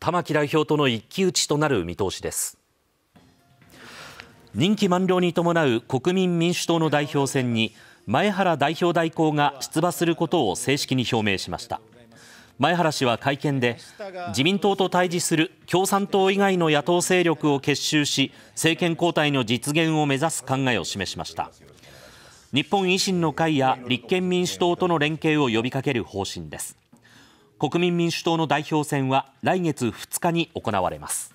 玉木代表との一騎打ちとなる見通しです任期満了に伴う国民民主党の代表選に前原代表代行が出馬することを正式に表明しました前原氏は会見で自民党と対峙する共産党以外の野党勢力を結集し政権交代の実現を目指す考えを示しました日本維新の会や立憲民主党との連携を呼びかける方針です国民民主党の代表選は来月2日に行われます。